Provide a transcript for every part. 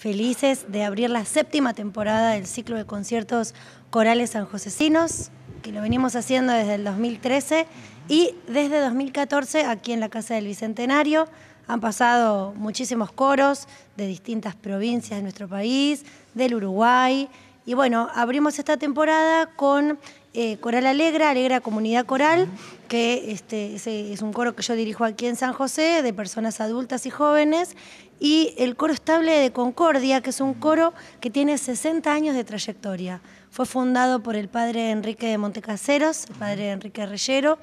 felices de abrir la séptima temporada del ciclo de conciertos corales sanjosecinos, que lo venimos haciendo desde el 2013 y desde 2014 aquí en la Casa del Bicentenario. Han pasado muchísimos coros de distintas provincias de nuestro país, del Uruguay. Y bueno, abrimos esta temporada con eh, Coral Alegra, Alegra Comunidad Coral, que este, es un coro que yo dirijo aquí en San José, de personas adultas y jóvenes, y el coro estable de Concordia, que es un coro que tiene 60 años de trayectoria. Fue fundado por el padre Enrique de Montecaseros, el padre Enrique Rellero,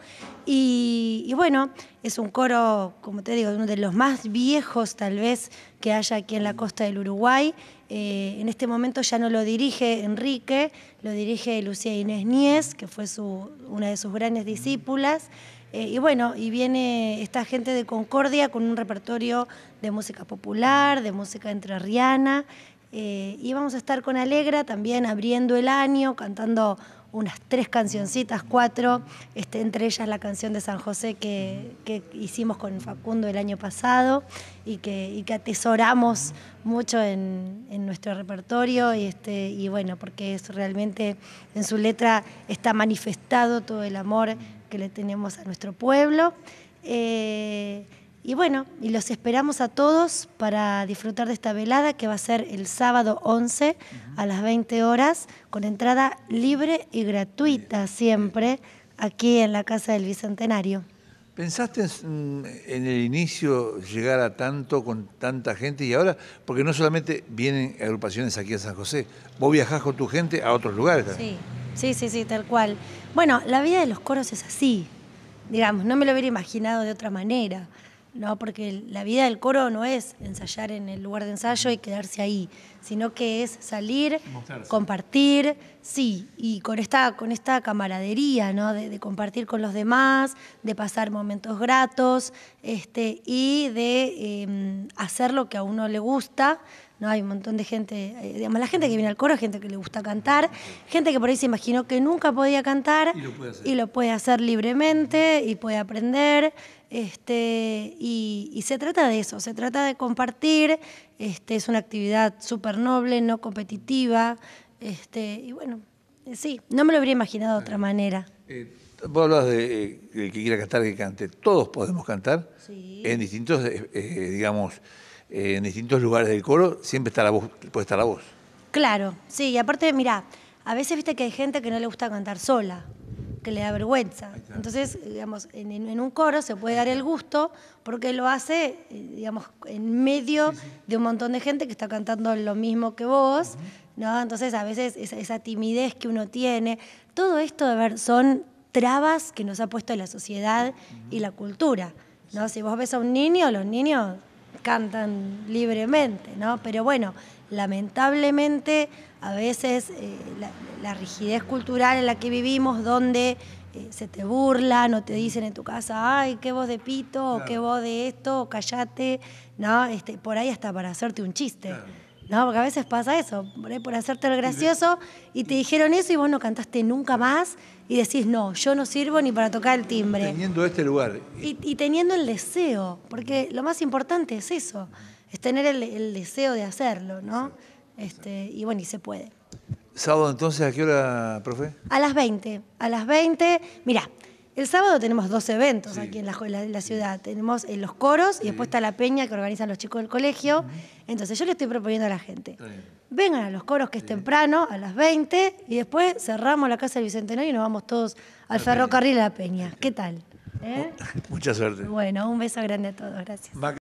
y, bueno, es un coro, como te digo, uno de los más viejos tal vez que haya aquí en la costa del Uruguay. Eh, en este momento ya no lo dirige Enrique, lo dirige Lucía Inés Niés, que fue una de sus grandes discípulas. Eh, y bueno, y viene esta gente de Concordia con un repertorio de música popular, de música entrerriana. Eh, y vamos a estar con Alegra también abriendo el año, cantando unas tres cancioncitas, cuatro, este, entre ellas la canción de San José que, hicimos con Facundo el año pasado y que, que atesoramos mucho en, nuestro repertorio y, este, y bueno, porque es realmente en su letra está manifestado todo el amor que le tenemos a nuestro pueblo. Eh, y bueno, y los esperamos a todos para disfrutar de esta velada que va a ser el sábado 11 a las 20 horas, con entrada libre y gratuita siempre aquí en la Casa del Bicentenario. ¿Pensaste en, el inicio llegar a tanto con tanta gente y ahora? Porque no solamente vienen agrupaciones aquí a San José, vos viajás con tu gente a otros lugares también. Sí, sí, sí, sí tal cual. Bueno, la vida de los coros es así, digamos, no me lo hubiera imaginado de otra manera. ¿no? Porque la vida del coro no es ensayar en el lugar de ensayo y quedarse ahí, sino que es salir, compartir, Sí, y con esta, con esta camaradería, ¿no? De, compartir con los demás, de pasar momentos gratos, este, y de em, hacer lo que a uno le gusta. ¿no? Hay un montón de gente, eh, digamos, la gente que viene al coro gente que le gusta cantar, gente que por ahí se imaginó que nunca podía cantar y lo puede hacer, libremente y puede aprender. Este, y, se trata de eso, se trata de compartir, este, es una actividad súper noble, no competitiva. Este, y bueno, eh, sí, no me lo habría imaginado de otra eh, manera. Eh, vos hablas de, que quiera cantar, que cante. Todos podemos cantar en distintos, digamos, en distintos lugares del coro, siempre está la voz, puede estar la voz. Claro, sí, y aparte, mirá, a veces viste que hay gente que no le gusta cantar sola, que le da vergüenza. Entonces, digamos, en, un coro se puede dar el gusto porque lo hace, digamos, en medio de un montón de gente que está cantando lo mismo que vos. ¿no? Entonces a veces esa, timidez que uno tiene, todo esto, ver, son trabas que nos ha puesto la sociedad y la cultura, ¿no? Si vos ves a un niño, los niños cantan libremente, ¿no? Pero bueno, lamentablemente a veces eh, la, rigidez cultural en la que vivimos, donde eh, se te burlan o te dicen en tu casa, ay, qué voz de pito, o qué voz de esto, o callate, ¿no? Este, por ahí hasta para hacerte un chiste. No, porque a veces pasa eso, por, hacerte lo gracioso y te dijeron eso y vos no cantaste nunca más y decís, no, yo no sirvo ni para tocar el timbre. Teniendo este lugar. Y, eh, teniendo el deseo, porque lo más importante es eso, es tener el, deseo de hacerlo, ¿no? Este, y bueno, y se puede. ¿Sábado entonces a qué hora, profe? A las 20. A las 20, mirá, el sábado tenemos dos eventos aquí en la, ciudad. Tenemos en eh, los coros y después está la peña que organizan los chicos del colegio. Entonces yo le estoy proponiendo a la gente, vengan a los coros que es temprano, a las 20, y después cerramos la casa del Bicentenario y nos vamos todos al ferrocarril a la peña. ¿Qué tal? ¿Eh? Mucha suerte. Bueno, un beso grande a todos, gracias.